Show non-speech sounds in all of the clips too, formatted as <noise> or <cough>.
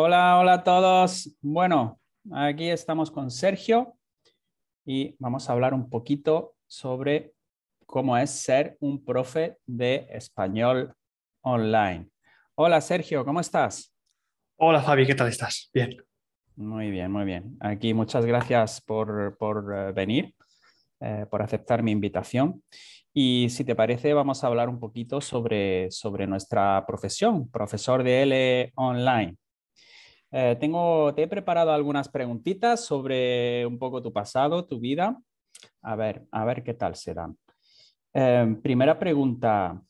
Hola, hola a todos. Bueno, aquí estamos con Sergio y vamos a hablar un poquito sobre cómo es ser un profe de español online. Hola, Sergio, ¿cómo estás? Hola, Fabi, ¿qué tal estás? Bien. Muy bien, muy bien. Aquí muchas gracias por, eh, venir, eh, por aceptar mi invitación. Y si te parece, vamos a hablar un poquito sobre, sobre nuestra profesión, profesor de L online. Eh, tengo, te he preparado algunas preguntitas sobre un poco tu pasado, tu vida. A ver, a ver qué tal serán. Eh, primera pregunta.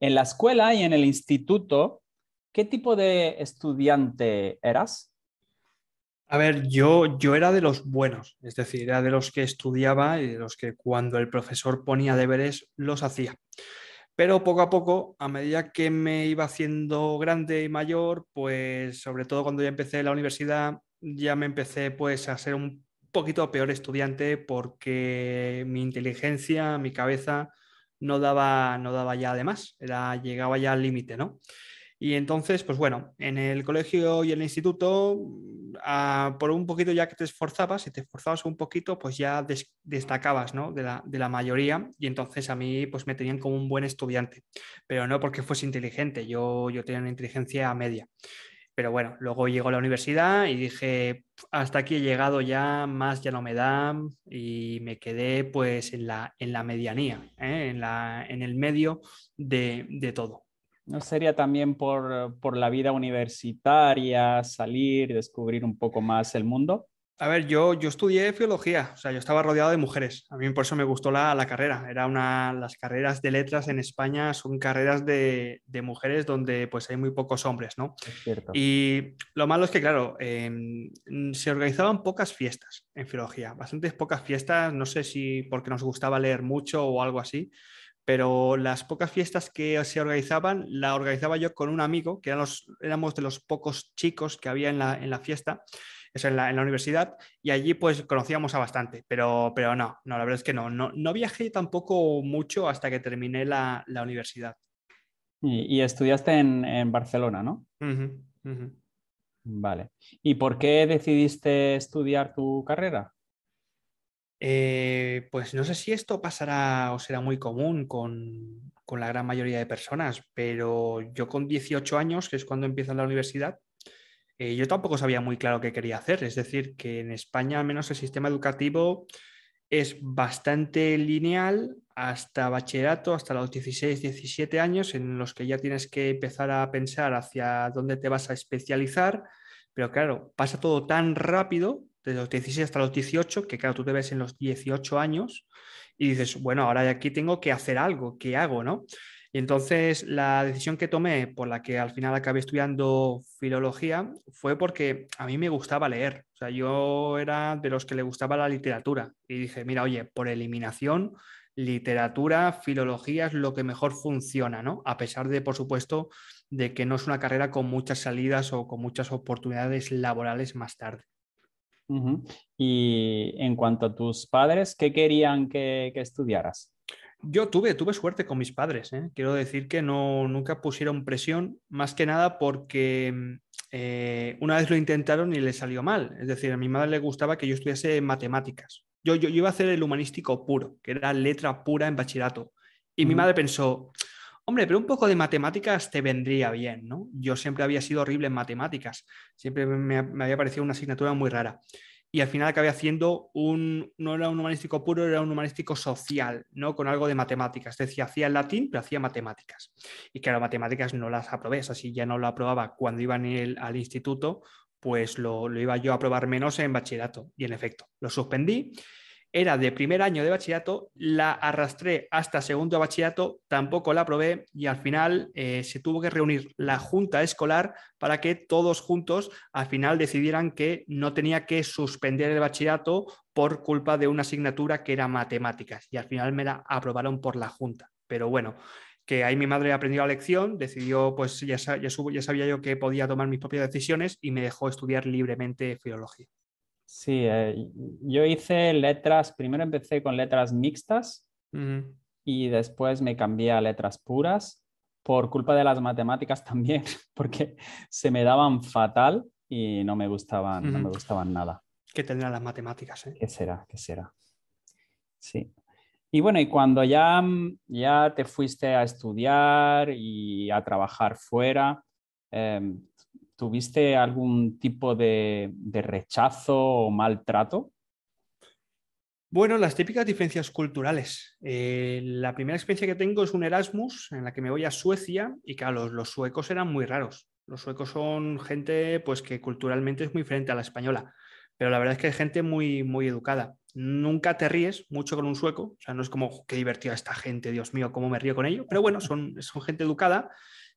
En la escuela y en el instituto, ¿qué tipo de estudiante eras? A ver, yo, yo era de los buenos, es decir, era de los que estudiaba y de los que cuando el profesor ponía deberes los hacía. Pero poco a poco, a medida que me iba haciendo grande y mayor, pues sobre todo cuando ya empecé la universidad, ya me empecé pues a ser un poquito peor estudiante porque mi inteligencia, mi cabeza no daba, no daba ya de más, era, llegaba ya al límite, ¿no? Y entonces, pues bueno, en el colegio y el instituto, por un poquito ya que te esforzabas, si te esforzabas un poquito, pues ya destacabas ¿no? de, la, mayoría y entonces a mí pues me tenían como un buen estudiante, pero no porque fuese inteligente, yo, yo tenía una inteligencia media. Pero bueno, luego llegó a la universidad y dije, hasta aquí he llegado ya, más ya no me dan. y me quedé pues en la, en la medianía, ¿eh? en, la, en el medio de todo. ¿No sería también por, la vida universitaria, salir, y descubrir un poco más el mundo? A ver, yo, yo estudié filología, o sea, yo estaba rodeado de mujeres. A mí por eso me gustó la, carrera. Era una, las carreras de letras en España son carreras de, mujeres donde pues hay muy pocos hombres, ¿no? Es y lo malo es que, claro, em, se organizaban pocas fiestas en filología, bastantes pocas fiestas, no sé si porque nos gustaba leer mucho o algo así pero las pocas fiestas que se organizaban, la organizaba yo con un amigo, que éramos de los pocos chicos que había en la, fiesta, eso en la, universidad, y allí pues conocíamos a bastante, pero, no, no, la verdad es que no, no, viajé tampoco mucho hasta que terminé la, universidad. Y, estudiaste en, Barcelona, ¿no? Vale. ¿Y por qué decidiste estudiar tu carrera? Eh, pues no sé si esto pasará o será muy común con, la gran mayoría de personas, pero yo con 18 años, que es cuando empieza la universidad, eh, yo tampoco sabía muy claro qué quería hacer. Es decir, que en España al menos el sistema educativo es bastante lineal hasta bachillerato, hasta los 16, 17 años, en los que ya tienes que empezar a pensar hacia dónde te vas a especializar. Pero claro, pasa todo tan rápido desde los 16 hasta los 18, que claro, tú te ves en los 18 años y dices, bueno, ahora aquí tengo que hacer algo, ¿qué hago? ¿no? Y entonces la decisión que tomé, por la que al final acabé estudiando filología, fue porque a mí me gustaba leer. O sea, yo era de los que le gustaba la literatura. Y dije, mira, oye, por eliminación, literatura, filología es lo que mejor funciona, ¿no? A pesar de, por supuesto, de que no es una carrera con muchas salidas o con muchas oportunidades laborales más tarde. Y en cuanto a tus padres, ¿qué querían que, estudiaras? Yo tuve, tuve suerte con mis padres. ¿eh? Quiero decir que no, nunca pusieron presión, más que nada porque mm, eh, una vez lo intentaron y le salió mal. Es decir, a mi madre le gustaba que yo estudiase matemáticas. Yo, yo, iba a hacer el humanístico puro, que era letra pura en bachillerato. Y mi madre pensó, Hombre, pero un poco de matemáticas te vendría bien, ¿no? Yo siempre había sido horrible en matemáticas, siempre me, había parecido una asignatura muy rara. Y al final acabé haciendo un, no era un humanístico puro, era un humanístico social, ¿no? Con algo de matemáticas. Es decir, hacía latín, pero hacía matemáticas. Y claro, matemáticas no las aprobé, así ya no lo aprobaba cuando iba al instituto, pues lo, lo iba yo a aprobar menos en bachillerato. Y en efecto, lo suspendí era de primer año de bachillerato, la arrastré hasta segundo bachillerato, tampoco la aprobé y al final eh, se tuvo que reunir la junta escolar para que todos juntos al final decidieran que no tenía que suspender el bachillerato por culpa de una asignatura que era matemáticas y al final me la aprobaron por la junta. Pero bueno, que ahí mi madre aprendió la lección, decidió, pues ya, ya, ya sabía yo que podía tomar mis propias decisiones y me dejó estudiar libremente filología. Sí, eh, yo hice letras, primero empecé con letras mixtas y después me cambié a letras puras por culpa de las matemáticas <laughs> también, porque se me daban fatal y no me gustaban, no me gustaban nada. ¿Qué tendrán las matemáticas? Eh? ¿Qué será? ¿Qué será? Sí. Y bueno, y cuando ya, mm, ya te fuiste a estudiar y a trabajar fuera, em, ¿tuviste algún tipo de, rechazo o maltrato? Bueno, las típicas diferencias culturales. Eh, la primera experiencia que tengo es un Erasmus en la que me voy a Suecia y claro, los, suecos eran muy raros. Los suecos son gente pues que culturalmente es muy diferente a la española, pero la verdad es que es gente muy muy educada. Nunca te ríes mucho con un sueco, o sea, no es como qué divertida esta gente, Dios mío, cómo me río con ello, pero bueno, son, son gente educada,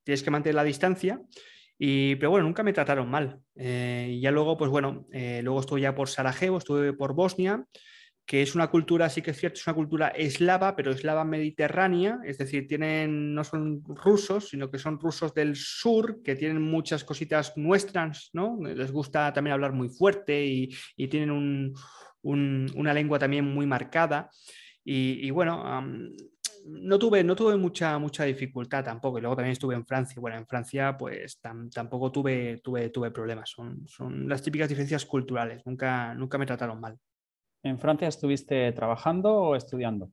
tienes que mantener la distancia y, pero bueno, nunca me trataron mal. Eh, y ya luego, pues bueno, eh, luego estuve ya por Sarajevo, estuve por Bosnia, que es una cultura, sí que es cierto, es una cultura eslava, pero eslava mediterránea, es decir, tienen, no son rusos, sino que son rusos del sur, que tienen muchas cositas nuestras, ¿no? Les gusta también hablar muy fuerte y, y tienen un, una lengua también muy marcada. Y, bueno, no tuve, no tuve mucha, mucha dificultad tampoco. Y luego también estuve en Francia. Bueno, en Francia pues tampoco tuve, tuve, tuve problemas. Son, las típicas diferencias culturales. Nunca, nunca me trataron mal. ¿En Francia estuviste trabajando o estudiando?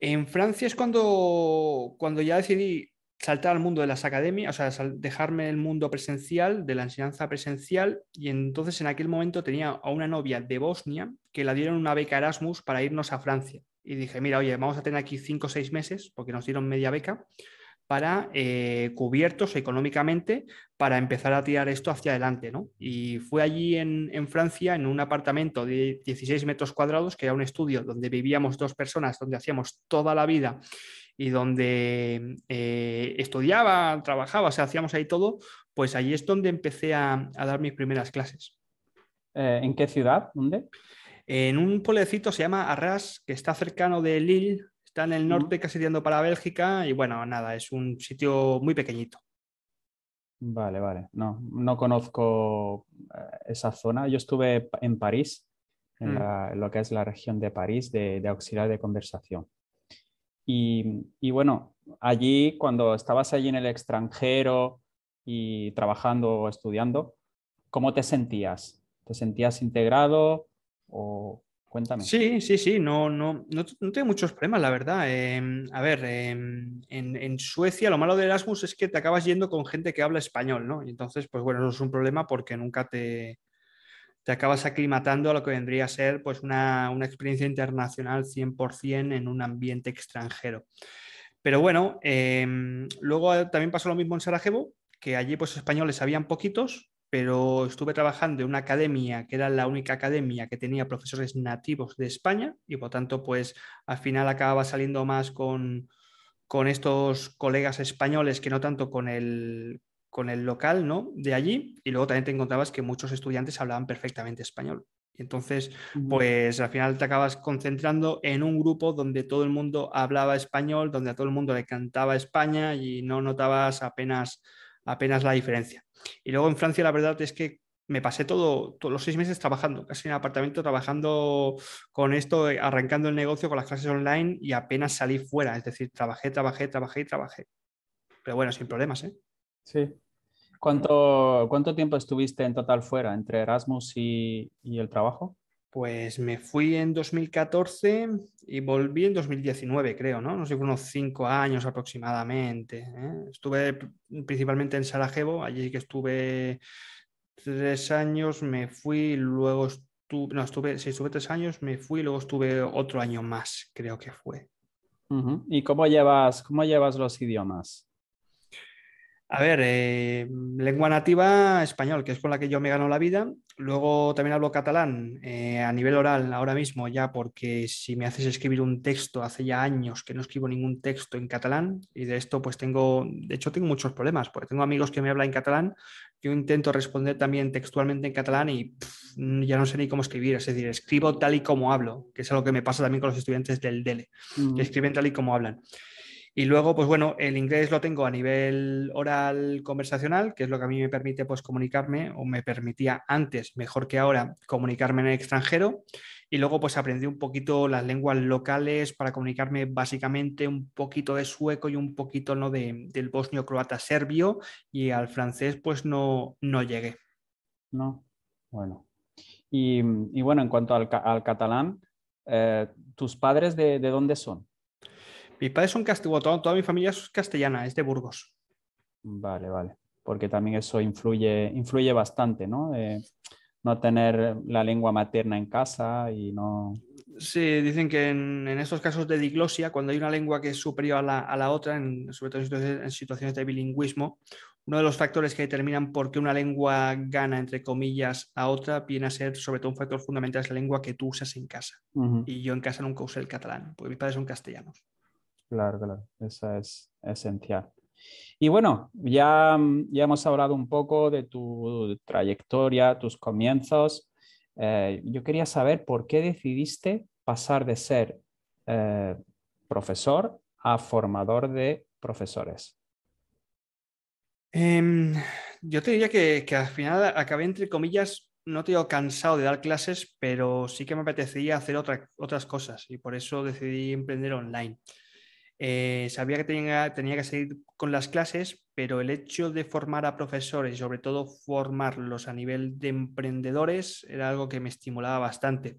En Francia es cuando, cuando ya decidí saltar al mundo de las academias, o sea, dejarme el mundo presencial, de la enseñanza presencial, y entonces en aquel momento tenía a una novia de Bosnia que la dieron una beca Erasmus para irnos a Francia y dije, mira, oye, vamos a tener aquí cinco o seis meses, porque nos dieron media beca, para eh, cubiertos económicamente para empezar a tirar esto hacia adelante. Y fue allí en, Francia, en un apartamento de 16 metros cuadrados, que era un estudio donde vivíamos dos personas, donde hacíamos toda la vida y donde eh, estudiaba, trabajaba, o sea, hacíamos ahí todo, pues allí es donde empecé a dar mis primeras clases. Eh, ¿En qué ciudad? ¿Dónde? en un pueblecito se llama Arras, que está cercano de Lille, está en el norte, casi yendo para Bélgica, y bueno, nada, es un sitio muy pequeñito. Vale, vale. No, no conozco eh, esa zona. Yo estuve en París, mm. en, lo que es la región de París, de, de auxiliar de conversación. Y, y, bueno, allí, cuando estabas allí en el extranjero y trabajando o estudiando, ¿cómo te sentías? ¿Te sentías integrado? O cuéntame. Sí, sí, sí, no, no, no, tengo muchos problemas, la verdad. Em, a ver, em, en, Suecia lo malo de Erasmus es que te acabas yendo con gente que habla español, ¿no? Y entonces, pues bueno, no es un problema porque nunca te, te acabas aclimatando a lo que vendría a ser pues una, experiencia internacional 100% en un ambiente extranjero. Pero bueno, em, luego también pasó lo mismo en Sarajevo, que allí pues españoles habían poquitos, pero estuve trabajando en una academia que era la única academia que tenía profesores nativos de España y por tanto pues al final acababa saliendo más con, con estos colegas españoles que no tanto con el, con el local ¿no? de allí y luego también te encontrabas que muchos estudiantes hablaban perfectamente español. Y entonces, pues al final te acabas concentrando en un grupo donde todo el mundo hablaba español, donde a todo el mundo le cantaba España y no notabas apenas apenas la diferencia. Y luego en Francia la verdad es que me pasé todo, todos los seis meses trabajando, casi en apartamento, trabajando con esto, eh, arrancando el negocio con las clases online y apenas salí fuera. Es decir, trabajé, trabajé, trabajé y trabajé. Pero bueno, sin problemas, ¿eh? Sí. ¿Cuánto, ¿Cuánto tiempo estuviste en total fuera entre Erasmus y, y el trabajo? Pues me fui en 2014 y volví en 2019, creo, ¿no? No sé, unos cinco años aproximadamente. ¿eh? Estuve principalmente en Sarajevo, allí que estuve tres años, me fui, luego estuve, no, estuve, sí, estuve tres años, me fui, luego estuve otro año más, creo que fue. ¿Y cómo llevas, cómo llevas los idiomas? A ver, eh, lengua nativa español, que es con la que yo me gano la vida. Luego también hablo catalán eh, a nivel oral ahora mismo, ya porque si me haces escribir un texto, hace ya años que no escribo ningún texto en catalán y de esto pues tengo, de hecho tengo muchos problemas, porque tengo amigos que me hablan en catalán, yo intento responder también textualmente en catalán y ya no sé ni cómo escribir, es decir, escribo tal y como hablo, que es algo que me pasa también con los estudiantes del DELE, que mm. escriben tal y como hablan. Y luego, pues bueno, el inglés lo tengo a nivel oral conversacional, que es lo que a mí me permite pues comunicarme o me permitía antes, mejor que ahora, comunicarme en el extranjero. Y luego pues aprendí un poquito las lenguas locales para comunicarme básicamente un poquito de sueco y un poquito ¿no? del bosnio croata serbio y al francés pues no, no llegué. No, bueno. Y, bueno, en cuanto al, catalán, eh, ¿tus padres de dónde son? Mis padres son castellanos, toda, toda, mi familia es castellana, es de Burgos. Vale, vale. Porque también eso influye, influye bastante, ¿no? no tener la lengua materna en casa y no. Sí, dicen que en, estos casos de diglosia, cuando hay una lengua que es superior a la, otra, sobre todo en situaciones, de bilingüismo, uno de los factores que determinan por qué una lengua gana, entre comillas, a otra, viene a ser sobre todo un factor fundamental, es la lengua que tú usas en casa. Y yo en casa nunca usé el catalán, porque mis padres son castellanos. Claro, claro, esa es esencial. Y bueno, ya, ya hemos hablado un poco de tu trayectoria, tus comienzos. Eh, yo quería saber por qué decidiste pasar de ser eh, profesor a formador de profesores. Em, yo te diría que, al final acabé, entre comillas, no te digo cansado de dar clases, pero sí que me apetecía hacer otras cosas y por eso decidí emprender online. Eh, sabía que tenía, que seguir con las clases, pero el hecho de formar a profesores y sobre todo formarlos a nivel de emprendedores era algo que me estimulaba bastante,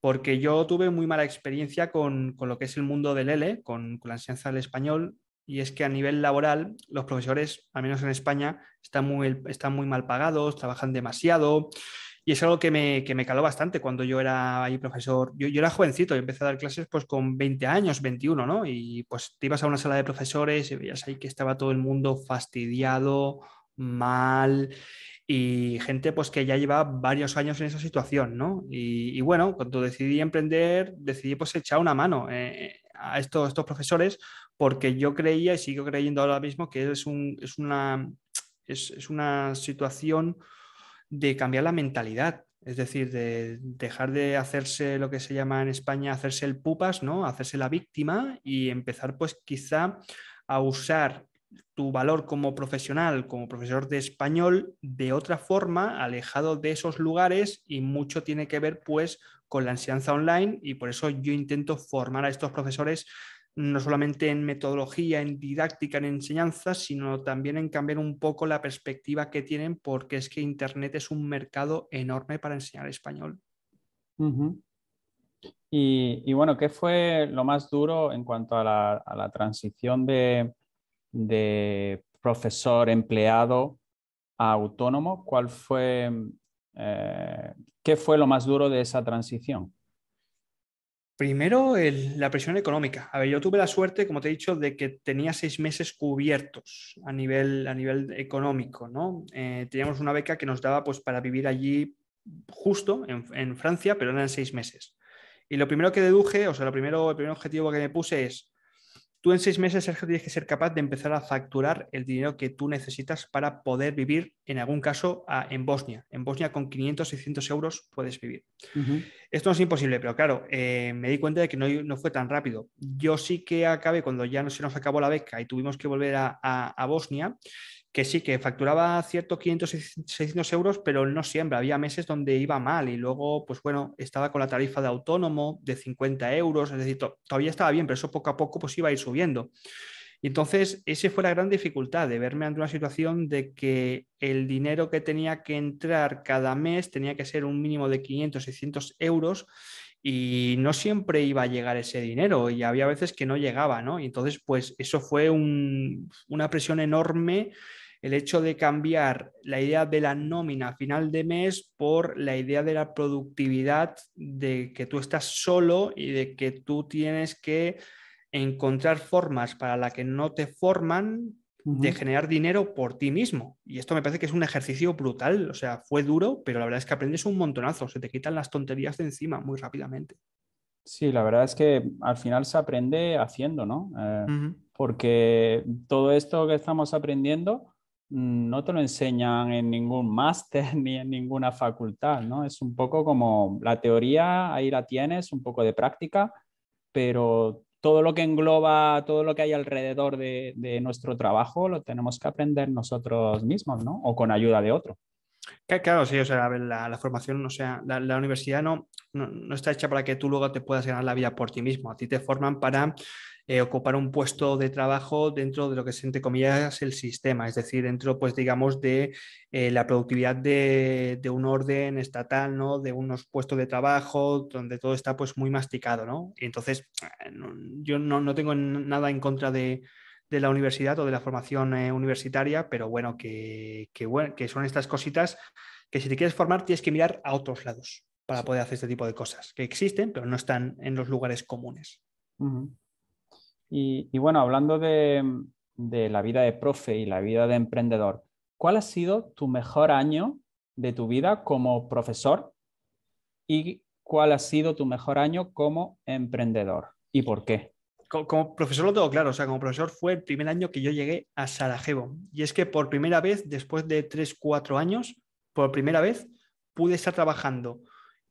porque yo tuve muy mala experiencia con, lo que es el mundo del L, e, con, la enseñanza del español, y es que a nivel laboral los profesores, al menos en España, están muy mal pagados, trabajan demasiado. Y es algo que me, caló bastante cuando yo era ahí profesor. Yo, era jovencito, yo empecé a dar clases pues con 20 años, 21, ¿no? Y pues te ibas a una sala de profesores y veías ahí que estaba todo el mundo fastidiado, mal y gente pues que ya lleva varios años en esa situación, ¿no? Y, bueno, cuando decidí emprender, decidí pues echar una mano eh, a estos, estos profesores porque yo creía y sigo creyendo ahora mismo que es, es, una, es una situación de cambiar la mentalidad, es decir, de dejar de hacerse lo que se llama en España hacerse el pupas, ¿no? Hacerse la víctima y empezar pues quizá a usar tu valor como profesional, como profesor de español, de otra forma, alejado de esos lugares y mucho tiene que ver pues con la enseñanza online y por eso yo intento formar a estos profesores no solamente en metodología, en didáctica, en enseñanza, sino también en cambiar un poco la perspectiva que tienen, porque es que Internet es un mercado enorme para enseñar español. y, bueno, ¿qué fue lo más duro en cuanto a la, transición de, profesor empleado a autónomo? ¿Cuál fue, eh, ¿Qué fue lo más duro de esa transición? Primero, la presión económica. A ver, yo tuve la suerte, como te he dicho, de que tenía seis meses cubiertos a nivel, a nivel económico, ¿no? Eh, teníamos una beca que nos daba pues, para vivir allí justo, en, Francia, pero eran seis meses. Y lo primero que deduje, o sea, lo primero, el primer objetivo que me puse es, Tú en seis meses, Sergio, tienes que ser capaz de empezar a facturar el dinero que tú necesitas para poder vivir, en algún caso, en Bosnia. En Bosnia con 500, 600 euros puedes vivir. Esto no es imposible, pero claro, eh, me di cuenta de que no, no, fue tan rápido. Yo sí que acabé, cuando ya no se nos acabó la beca y tuvimos que volver a Bosnia, que sí, que facturaba ciertos 500, 600 euros, pero no siempre. Había meses donde iba mal y luego, pues bueno, estaba con la tarifa de autónomo de 50 euros, es decir, todavía estaba bien, pero eso poco a poco pues iba a ir subiendo. Y entonces, esa fue la gran dificultad de verme ante una situación de que el dinero que tenía que entrar cada mes tenía que ser un mínimo de 500, 600 euros y no siempre iba a llegar ese dinero y había veces que no llegaba, ¿no? Y entonces, pues eso fue una presión enorme el hecho de cambiar la idea de la nómina a final de mes por la idea de la productividad, de que tú estás solo y de que tú tienes que encontrar formas para la que no te forman de generar dinero por ti mismo. Y esto me parece que es un ejercicio brutal, o sea, fue duro, pero la verdad es que aprendes un montonazo, se te quitan las tonterías de encima muy rápidamente. Sí, la verdad es que al final se aprende haciendo, ¿no? Eh, porque todo esto que estamos aprendiendo no te lo enseñan en ningún máster <laughs> ni en ninguna facultad, ¿no? Es un poco como la teoría, ahí la tienes, un poco de práctica, pero todo lo que engloba, todo lo que hay alrededor de, nuestro trabajo lo tenemos que aprender nosotros mismos, ¿no? O con ayuda de otro. Claro, sí, o sea, la, formación, o sea, la, universidad no, no, no, está hecha para que tú luego te puedas ganar la vida por ti mismo. A ti te forman para eh, ocupar un puesto de trabajo dentro de lo que es, entre comillas, el sistema, es decir, dentro, pues, digamos, de eh, la productividad de, un orden estatal, ¿no? De unos puestos de trabajo donde todo está, pues, muy masticado, ¿no? Y entonces, eh, yo no, tengo nada en contra de, la universidad o de la formación universitaria, pero bueno que, bueno, que son estas cositas que si te quieres formar tienes que mirar a otros lados para poder hacer este tipo de cosas, que existen, pero no están en los lugares comunes. Y, bueno, hablando de, la vida de profe y la vida de emprendedor, ¿cuál ha sido tu mejor año de tu vida como profesor y cuál ha sido tu mejor año como emprendedor y por qué? Como, profesor lo tengo claro, o sea, como profesor fue el primer año que yo llegué a Sarajevo. Y es que por primera vez, después de 3, 4 años, por primera vez pude estar trabajando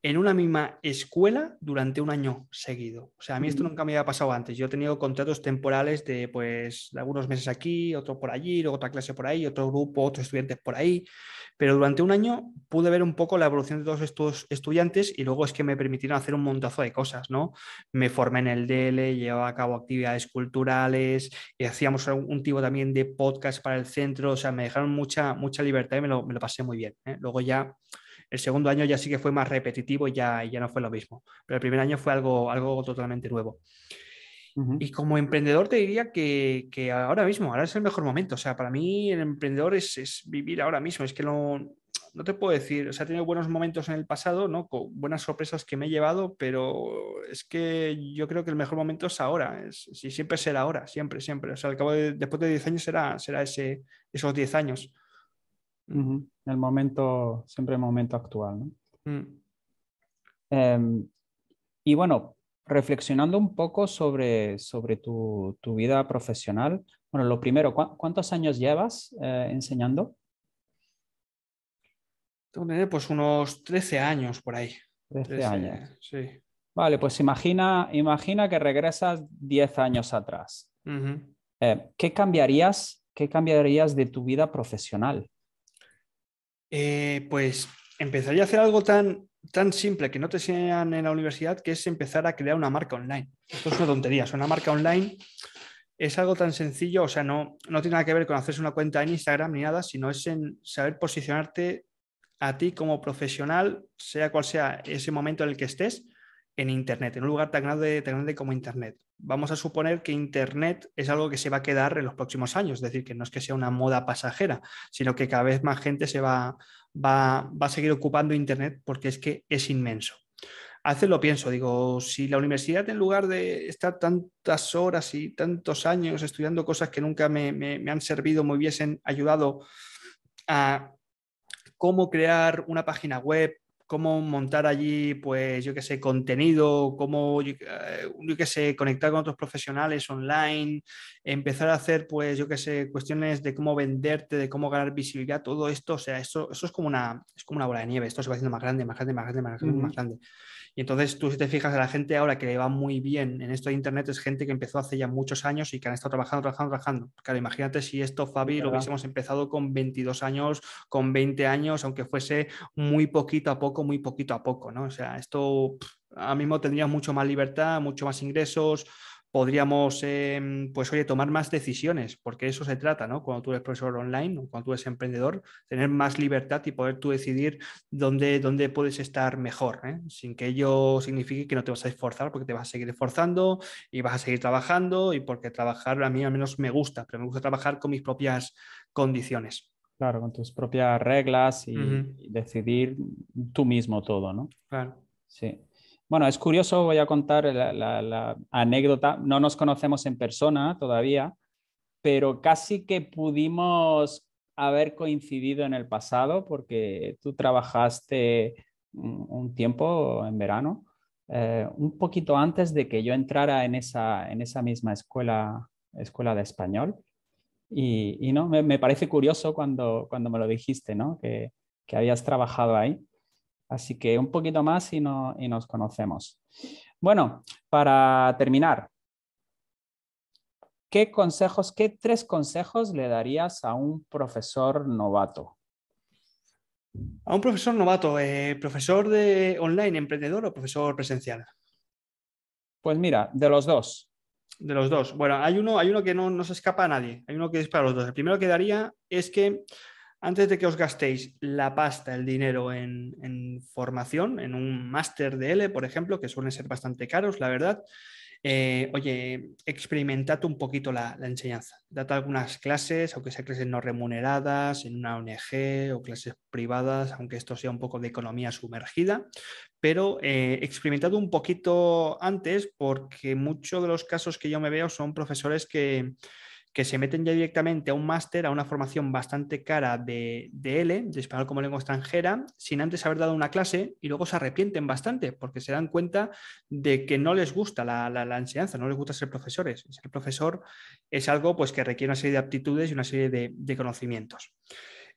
en una misma escuela durante un año seguido. O sea, a mí esto nunca me había pasado antes. Yo he tenido contratos temporales de, pues, de algunos meses aquí, otro por allí, luego otra clase por ahí, otro grupo, otros estudiantes por ahí. Pero durante un año pude ver un poco la evolución de todos estos estudiantes y luego es que me permitieron hacer un montazo de cosas, ¿no? Me formé en el DL, llevaba a cabo actividades culturales, y hacíamos un tipo también de podcast para el centro. O sea, me dejaron mucha, mucha libertad y me lo, pasé muy bien. ¿eh? Luego ya el segundo año ya sí que fue más repetitivo y ya, ya no fue lo mismo, pero el primer año fue algo, algo totalmente nuevo. Y como emprendedor te diría que, ahora mismo, ahora es el mejor momento. O sea, para mí el emprendedor es, vivir ahora mismo. Es que no, no te puedo decir, o sea, he tenido buenos momentos en el pasado, ¿no? Con buenas sorpresas que me he llevado, pero es que yo creo que el mejor momento es ahora, es, siempre será ahora, siempre, siempre. O sea, al cabo después de 10 años será, será ese, esos 10 años. El momento, siempre el momento actual, mm. em, y bueno, reflexionando un poco sobre, sobre tu, vida profesional, bueno, lo primero, ¿cuántos años llevas eh, enseñando? pues unos 13 años por ahí. 13, años. Vale, pues imagina, imagina que regresas 10 años atrás. Eh, cambiarías? ¿Qué cambiarías de tu vida profesional? Eh, pues empezaría a hacer algo tan, simple que no te enseñan en la universidad, que es empezar a crear una marca online. Esto es una tontería, una marca online. Es algo tan sencillo, o sea, no, no tiene nada que ver con hacerse una cuenta en Instagram ni nada, sino es en saber posicionarte a ti como profesional, sea cual sea ese momento en el que estés, en Internet, en un lugar tan grande, como Internet. Vamos a suponer que Internet es algo que se va a quedar en los próximos años, es decir, que no es que sea una moda pasajera, sino que cada vez más gente se va, va, a seguir ocupando Internet porque es que es inmenso. hace lo pienso, digo, si la universidad en lugar de estar tantas horas y tantos años estudiando cosas que nunca me, me han servido, me hubiesen ayudado a cómo crear una página web, cómo montar allí, pues yo qué sé, contenido, cómo, eh, yo, qué sé, conectar con otros profesionales online, empezar a hacer, pues yo qué sé, cuestiones de cómo venderte, de cómo ganar visibilidad, todo esto, o sea, esto, eso es como, una, es como una bola de nieve, esto se va haciendo más grande, más grande, más grande, más grande, más grande. Y entonces tú si te fijas a la gente ahora que le va muy bien en esto de Internet es gente que empezó hace ya muchos años y que han estado trabajando, trabajando, trabajando. Claro, imagínate si esto, Fabi, lo hubiésemos empezado con 22 años, con 20 años, aunque fuese muy poquito a poco muy poquito a poco, ¿no? O sea, esto ahora mismo tendríamos mucho más libertad, mucho más ingresos, podríamos, em, pues oye, tomar más decisiones, porque eso se trata, ¿no? Cuando tú eres profesor online o cuando tú eres emprendedor, tener más libertad y poder tú decidir dónde, dónde puedes estar mejor, ¿eh? sin que ello signifique que no te vas a esforzar, porque te vas a seguir esforzando y vas a seguir trabajando y porque trabajar a mí al menos me gusta, pero me gusta trabajar con mis propias condiciones. Claro, con tus propias reglas y, decidir tú mismo todo, ¿no? Claro. Sí. Bueno, es curioso, voy a contar la, anécdota. No nos conocemos en persona todavía, pero casi que pudimos haber coincidido en el pasado porque tú trabajaste un, tiempo en verano, eh, un poquito antes de que yo entrara en esa, en esa misma escuela, escuela de español. Y, no, me, parece curioso cuando, me lo dijiste, ¿no? Que, que habías trabajado ahí. Así que un poquito más y, nos conocemos. Bueno, para terminar, ¿qué consejos, qué tres consejos le darías a un profesor novato? A un profesor novato, eh, profesor de online, emprendedor o profesor presencial. Pues mira, de los dos. De los dos. Bueno, hay uno, hay uno que no, nos escapa a nadie. Hay uno que es para los dos. El primero que daría es que antes de que os gastéis la pasta, el dinero en, en formación, en un máster de L, por ejemplo, que suelen ser bastante caros, la verdad, eh, oye, experimentad un poquito la, enseñanza. Date algunas clases, aunque sean clases no remuneradas, en una ONG o clases privadas, aunque esto sea un poco de economía sumergida, pero eh, experimentad un poquito antes porque muchos de los casos que yo me veo son profesores que que se meten ya directamente a un máster, a una formación bastante cara de, de, L, de español como lengua extranjera, sin antes haber dado una clase y luego se arrepienten bastante porque se dan cuenta de que no les gusta la, enseñanza, no les gusta ser profesores. Ser profesor es algo pues, que requiere una serie de aptitudes y una serie de conocimientos.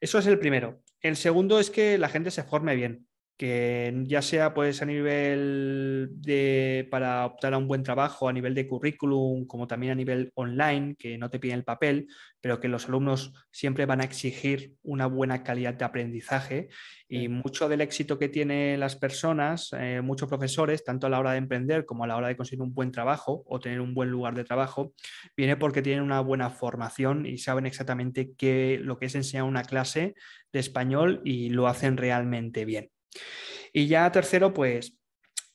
Eso es el primero. El segundo es que la gente se forme bien que ya sea pues a nivel de para optar a un buen trabajo, a nivel de currículum, como también a nivel online, que no te piden el papel, pero que los alumnos siempre van a exigir una buena calidad de aprendizaje y mucho del éxito que tienen las personas, eh, muchos profesores, tanto a la hora de emprender como a la hora de conseguir un buen trabajo o tener un buen lugar de trabajo, viene porque tienen una buena formación y saben exactamente lo que es enseñar una clase de español y lo hacen realmente bien. Y ya tercero, pues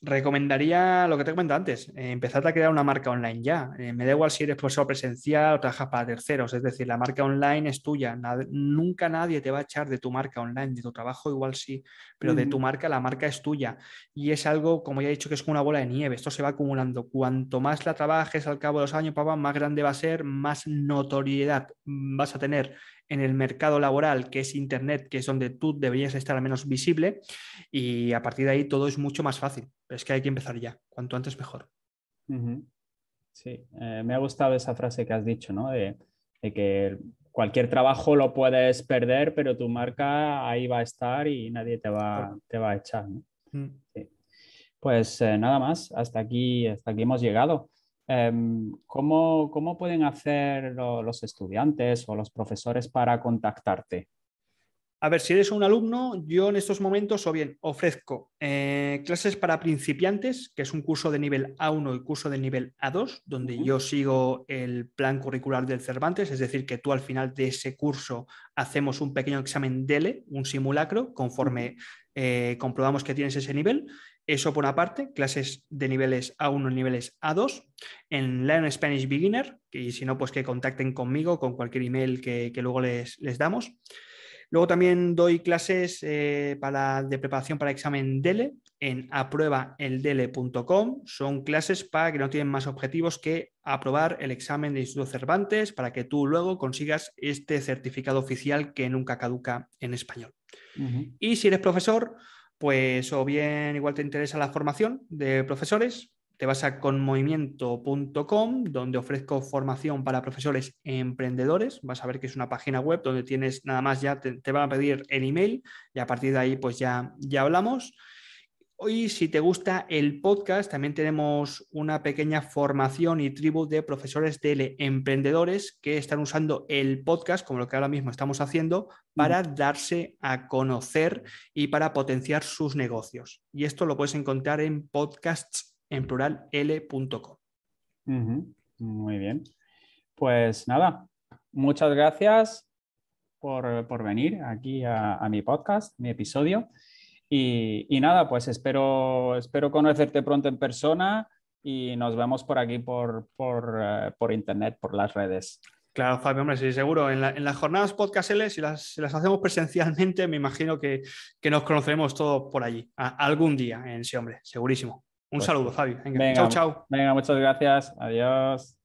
recomendaría lo que te he comentado antes, eh, empezar a crear una marca online ya. Eh, me da igual si eres profesor presencial o trabajas para terceros, es decir, la marca online es tuya. nunca nadie te va a echar de tu marca online, de tu trabajo igual sí, pero de tu marca la marca es tuya. Y es algo, como ya he dicho, que es como una bola de nieve, esto se va acumulando. Cuanto más la trabajes al cabo de los años, papá, más grande va a ser, más notoriedad vas a tener en el mercado laboral, que es Internet, que es donde tú deberías estar al menos visible, y a partir de ahí todo es mucho más fácil. es que hay que empezar ya, cuanto antes mejor. Sí, eh, me ha gustado esa frase que has dicho, ¿no? De, que cualquier trabajo lo puedes perder, pero tu marca ahí va a estar y nadie te va, te va a echar, ¿no? Mm. Pues eh, nada más, hasta aquí, hasta aquí hemos llegado. Em, ¿cómo, ¿cómo, pueden hacer los estudiantes o los profesores para contactarte? A ver, si eres un alumno, yo en estos momentos o bien ofrezco eh, clases para principiantes, que es un curso de nivel A1 y curso de nivel A2, donde yo sigo el plan curricular del Cervantes, es decir, que tú al final de ese curso hacemos un pequeño examen DELE, un simulacro, conforme eh, comprobamos que tienes ese nivel, eso por una parte, clases de niveles A1 niveles A2 en Learn Spanish Beginner, y si no, pues que contacten conmigo con cualquier email que, luego les, les, damos. Luego también doy clases eh, para, de preparación para examen DELE en apruebaeldele.com. Son clases para que no tienen más objetivos que aprobar el examen de Instituto Cervantes para que tú luego consigas este certificado oficial que nunca caduca en español. Y si eres profesor, pues o bien igual te interesa la formación de profesores, te vas a conmovimiento.com, donde ofrezco formación para profesores emprendedores. Vas a ver que es una página web donde tienes nada más ya, te, van a pedir el email y a partir de ahí pues ya, ya hablamos. Hoy, si te gusta el podcast, también tenemos una pequeña formación y tribu de profesores de emprendedores que están usando el podcast, como lo que ahora mismo estamos haciendo, para darse a conocer y para potenciar sus negocios. Y esto lo puedes encontrar en podcasts en plural l.com. Muy bien. Pues nada, muchas gracias por, venir aquí a mi podcast, mi episodio. Y, nada, pues espero, espero conocerte pronto en persona y nos vemos por aquí, por, por, eh, por internet, por las redes. Claro, Fabio, hombre, sí, seguro. En, las jornadas Podcast L, si las, hacemos presencialmente, me imagino que, nos conoceremos todos por allí, algún día en sí, hombre, segurísimo. Un pues saludo, Fabio. chao, chao. Venga, muchas gracias. Adiós.